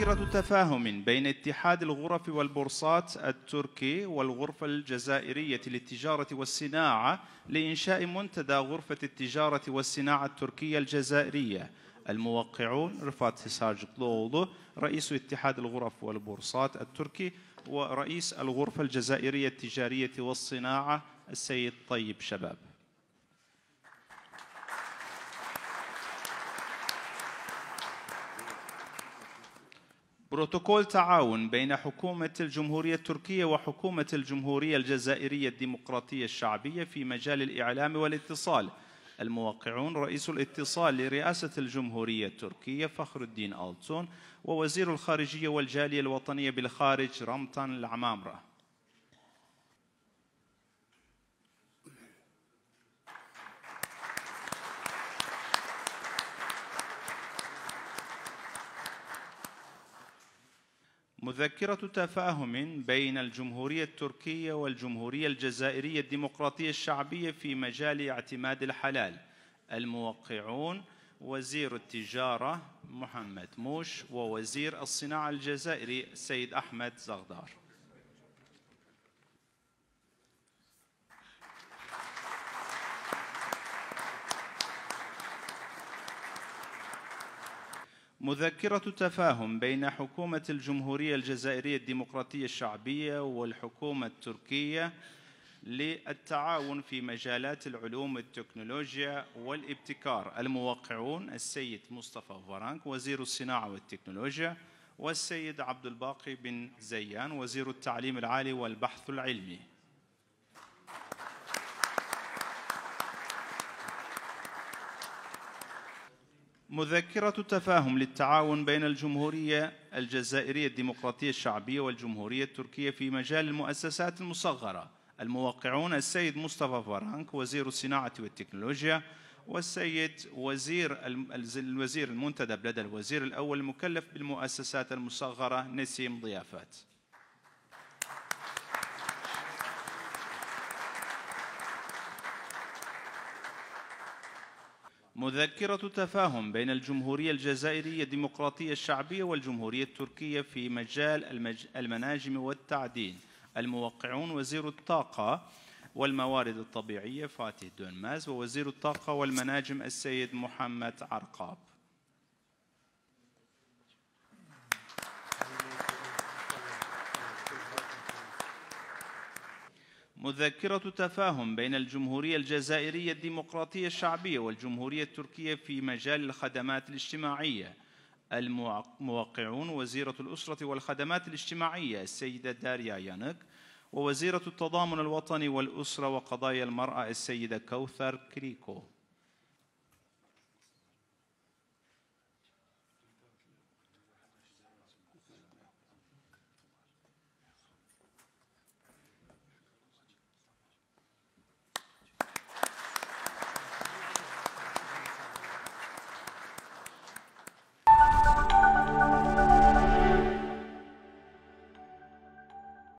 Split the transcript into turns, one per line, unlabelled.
ذاكرة تفاهم بين اتحاد الغرف والبورصات التركي والغرفة الجزائرية للتجارة والصناعة لإنشاء منتدى غرفة التجارة والصناعة التركية الجزائرية الموقعون رفات هساجقلوغلو رئيس اتحاد الغرف والبورصات التركي ورئيس الغرفة الجزائرية التجارية والصناعة السيد طيب شباب بروتوكول تعاون بين حكومة الجمهورية التركية وحكومة الجمهورية الجزائرية الديمقراطية الشعبية في مجال الإعلام والاتصال الموقعون رئيس الاتصال لرئاسة الجمهورية التركية فخر الدين ألتون ووزير الخارجية والجالية الوطنية بالخارج رمتان العمامرة مذكرة تفاهم بين الجمهورية التركية والجمهورية الجزائرية الديمقراطية الشعبية في مجال اعتماد الحلال الموقعون وزير التجارة محمد موش ووزير الصناعة الجزائري سيد أحمد زغدار مذكرة تفاهم بين حكومة الجمهورية الجزائرية الديمقراطية الشعبية والحكومة التركية للتعاون في مجالات العلوم والتكنولوجيا والابتكار الموقعون السيد مصطفى فرانك وزير الصناعة والتكنولوجيا والسيد عبد الباقي بن زيان وزير التعليم العالي والبحث العلمي مذكرة تفاهم للتعاون بين الجمهورية الجزائرية الديمقراطية الشعبية والجمهورية التركية في مجال المؤسسات المصغرة الموقعون السيد مصطفى فرانك وزير الصناعة والتكنولوجيا والسيد وزير الوزير المنتدب لدى الوزير الأول المكلف بالمؤسسات المصغرة نسيم ضيافات مذكرة تفاهم بين الجمهورية الجزائرية الديمقراطية الشعبية والجمهورية التركية في مجال المج... المناجم والتعدين الموقعون وزير الطاقة والموارد الطبيعية فاتح دونماز ووزير الطاقة والمناجم السيد محمد عرقاب مذكرة تفاهم بين الجمهورية الجزائرية الديمقراطية الشعبية والجمهورية التركية في مجال الخدمات الاجتماعية الموقعون وزيرة الأسرة والخدمات الاجتماعية السيدة داريا يانك ووزيرة التضامن الوطني والأسرة وقضايا المرأة السيدة كوثر كريكو